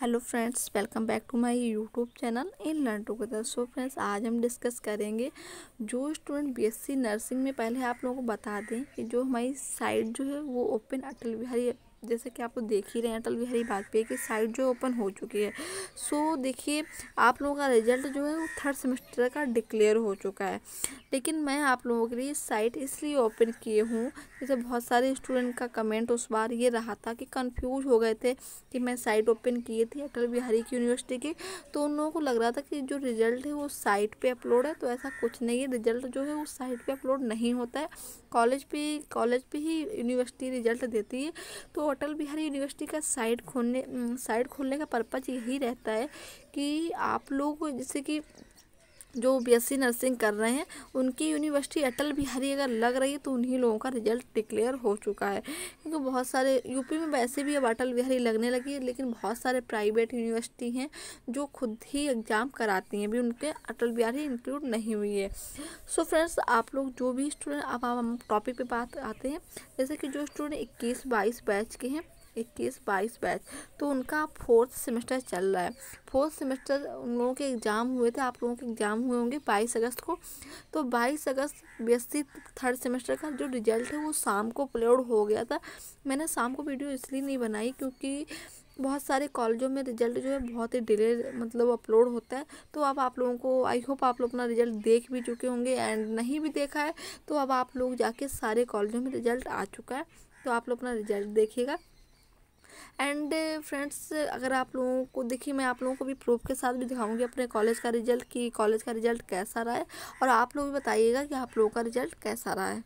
hello friends welcome back to my YouTube channel in learn together so friends आज हम discuss करेंगे जो student BSc nursing में पहले आप लोगों को बता दें कि जो हमारी साइट जो है वो ओपन अटल बिहारी जैसे कि आप लोग देख ही रहे हैं अटल बिहारी वाजपेयी की साइट जो ओपन हो चुकी है सो देखिए आप लोगों का रिजल्ट जो है वो थर्ड सेमेस्टर का डिक्लेयर हो चुका है लेकिन मैं आप लोगों के लिए साइट इसलिए ओपन किए हूँ जैसे बहुत सारे स्टूडेंट का कमेंट उस बार ये रहा था कि कन्फ्यूज हो गए थे कि मैं साइट ओपन किए थी अटल बिहारी की यूनिवर्सिटी की तो उन लोगों को लग रहा था कि जो रिजल्ट है वो साइट पर अपलोड है तो ऐसा कुछ नहीं है रिजल्ट जो है वो साइट पर अपलोड नहीं होता है कॉलेज पर कॉलेज पर ही यूनिवर्सिटी रिजल्ट देती है तो अटल बिहारी यूनिवर्सिटी का साइट खोलने साइट खोलने का पर्पज़ यही रहता है कि आप लोग जैसे कि जो बीएससी नर्सिंग कर रहे हैं उनकी यूनिवर्सिटी अटल बिहारी अगर लग रही है तो उन्हीं लोगों का रिजल्ट डिक्लेयर हो चुका है क्योंकि बहुत सारे यूपी में वैसे भी अब अटल बिहारी लगने लगी है लेकिन बहुत सारे प्राइवेट यूनिवर्सिटी हैं जो खुद ही एग्ज़ाम कराती हैं अभी उनके अटल बिहारी इंक्लूड नहीं हुई है सो so फ्रेंड्स आप लोग जो भी स्टूडेंट अब हम टॉपिक पर बात आते हैं जैसे कि जो स्टूडेंट इक्कीस बाईस बैच के हैं इक्कीस बाईस बैच तो उनका फोर्थ सेमेस्टर चल रहा है फोर्थ सेमेस्टर उन लोगों के एग्ज़ाम हुए थे आप लोगों के एग्ज़ाम हुए होंगे बाईस अगस्त को तो बाईस अगस्त बी थर्ड सेमेस्टर का जो रिजल्ट है वो शाम को अपलोड हो गया था मैंने शाम को वीडियो इसलिए नहीं बनाई क्योंकि बहुत सारे कॉलेजों में रिजल्ट जो है बहुत ही डिले मतलब अपलोड होता है तो अब आप लोगों को आई होप आप लोग अपना रिजल्ट देख भी चुके होंगे एंड नहीं भी देखा है तो अब आप लोग जाके सारे कॉलेजों में रिजल्ट आ चुका है तो आप लोग अपना रिजल्ट देखिएगा एंड फ्रेंड्स uh, अगर आप लोगों को देखिए मैं आप लोगों को भी प्रूफ के साथ भी दिखाऊंगी अपने कॉलेज का रिजल्ट कि कॉलेज का रिजल्ट कैसा रहा है और आप लोग भी बताइएगा कि आप लोगों का रिजल्ट कैसा रहा है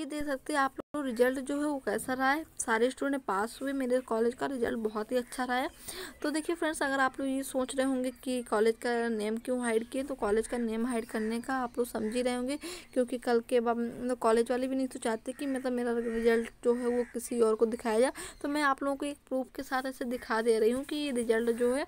ये दे सकते हैं आप तो रिजल्ट जो है वो कैसा रहा है सारे स्टूडेंट पास हुए मेरे कॉलेज का रिजल्ट बहुत ही अच्छा रहा है तो देखिए फ्रेंड्स अगर आप लोग ये सोच रहे होंगे कि कॉलेज का नेम क्यों हाइड किए तो कॉलेज का नेम हाइड करने का आप लोग समझ ही रहे होंगे क्योंकि कल के बाद मतलब कॉलेज वाले भी नहीं तो चाहते कि मतलब मेरा रिजल्ट जो है वो किसी और को दिखाया जाए तो मैं आप लोगों को एक प्रूफ के साथ ऐसे दिखा दे रही हूँ कि ये रिजल्ट जो है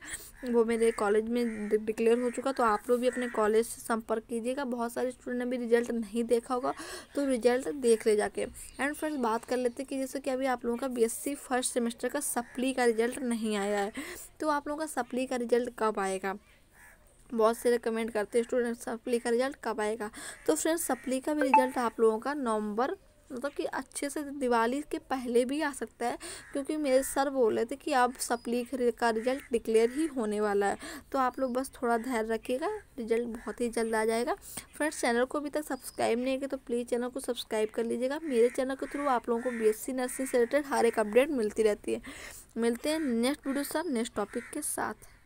वो मेरे कॉलेज में डिक्लेयर हो चुका तो आप लोग भी अपने कॉलेज से संपर्क कीजिएगा बहुत सारे स्टूडेंट ने भी रिजल्ट नहीं देखा होगा तो रिजल्ट देख ले जाके एंड एंड फ्रेंड्स बात कर लेते हैं कि जैसे कि अभी आप लोगों का बीएससी फर्स्ट सेमेस्टर का सप्ली का रिजल्ट नहीं आया है तो आप लोगों का सप्ली का रिजल्ट कब आएगा बहुत से रिकमेंड करते हैं स्टूडेंट सप्ली का रिजल्ट कब आएगा तो फ्रेंड्स सप्ली का भी रिजल्ट आप लोगों का नवंबर मतलब कि अच्छे से दिवाली के पहले भी आ सकता है क्योंकि मेरे सर बोल रहे थे कि अब सप्ली का रिज़ल्ट डिक्लेयर ही होने वाला है तो आप लोग बस थोड़ा धैर्य रखिएगा रिज़ल्ट बहुत ही जल्द आ जाएगा फ्रेंड्स चैनल को अभी तक सब्सक्राइब नहीं किया तो प्लीज़ चैनल को सब्सक्राइब कर लीजिएगा मेरे चैनल के थ्रू आप लोगों को सी नर्सिंग से रिलेटेड हर एक अपडेट मिलती रहती है मिलते हैं next video sir next topic के साथ